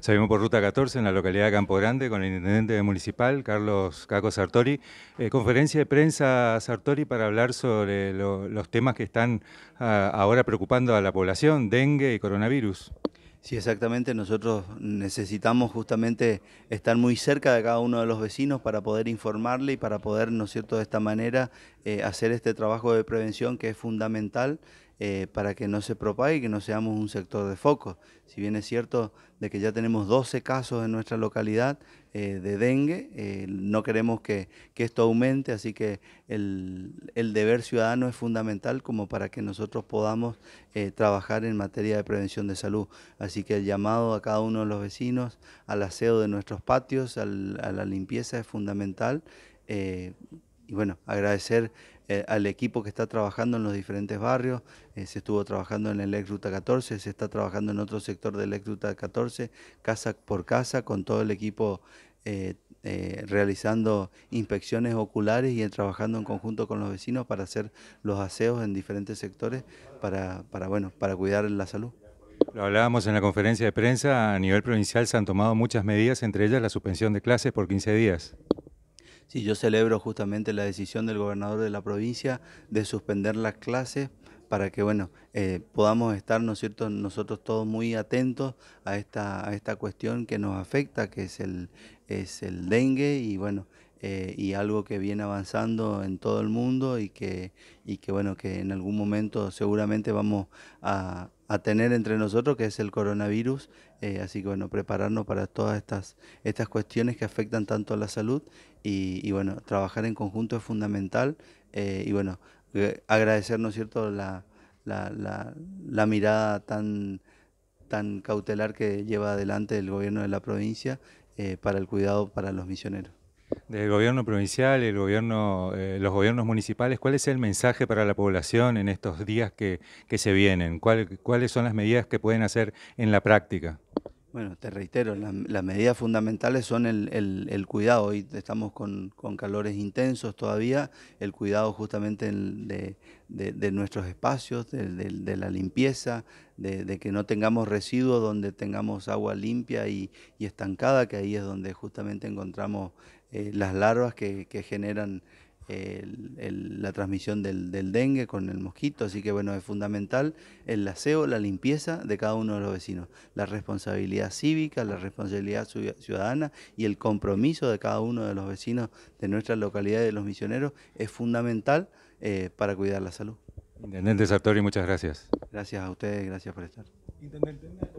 Salimos por ruta 14 en la localidad de Campo Grande con el intendente municipal, Carlos Caco Sartori. Eh, conferencia de prensa Sartori para hablar sobre los temas que están ah, ahora preocupando a la población, dengue y coronavirus. Sí, exactamente. Nosotros necesitamos justamente estar muy cerca de cada uno de los vecinos para poder informarle y para poder, ¿no es cierto?, de esta manera eh, hacer este trabajo de prevención que es fundamental eh, para que no se propague y que no seamos un sector de foco. Si bien es cierto de que ya tenemos 12 casos en nuestra localidad eh, de dengue, eh, no queremos que, esto aumente, así que el, deber ciudadano es fundamental como para que nosotros podamos trabajar en materia de prevención de salud. Así que el llamado a cada uno de los vecinos, al aseo de nuestros patios, a la limpieza es fundamental y bueno, agradecer eh, al equipo que está trabajando en los diferentes barrios, eh, se estuvo trabajando en el ex Ruta 14, se está trabajando en otro sector del ex Ruta 14, casa por casa, con todo el equipo eh, realizando inspecciones oculares y trabajando en conjunto con los vecinos para hacer los aseos en diferentes sectores para, bueno, para cuidar la salud. Lo hablábamos en la conferencia de prensa, a nivel provincial se han tomado muchas medidas, entre ellas la suspensión de clases por 15 días. Sí, yo celebro justamente la decisión del gobernador de la provincia de suspender las clases para que bueno eh, podamos estar ¿no es cierto? nosotros todos muy atentos a esta, a esta cuestión que nos afecta, que es el, es el dengue y bueno, eh, y algo que viene avanzando en todo el mundo y que, y que bueno, que en algún momento seguramente vamos a, tener entre nosotros, que es el coronavirus. Eh, así que bueno, prepararnos para todas estas, estas cuestiones que afectan tanto a la salud y, bueno, trabajar en conjunto es fundamental eh, y bueno, agradecernos, ¿cierto?, la, la, la, mirada tan tan cautelar que lleva adelante el gobierno de la provincia para el cuidado para los misioneros del gobierno provincial, el gobierno, eh, los gobiernos municipales, ¿cuál es el mensaje para la población en estos días que, se vienen? ¿Cuáles son las medidas que pueden hacer en la práctica? Bueno, te reitero, las medidas fundamentales son el, cuidado. Hoy estamos con, calores intensos todavía, el cuidado justamente de, nuestros espacios, de, la limpieza, de, que no tengamos residuos donde tengamos agua limpia y, y estancada, que ahí es donde justamente encontramos eh, las larvas que, generan la transmisión del, dengue con el mosquito, así que bueno, es fundamental el aseo, la limpieza de cada uno de los vecinos, la responsabilidad cívica, la responsabilidad ciudadana y el compromiso de cada uno de los vecinos de nuestra localidad de los misioneros es fundamental eh, para cuidar la salud. Intendente Sartori, muchas gracias. Gracias a ustedes, gracias por estar.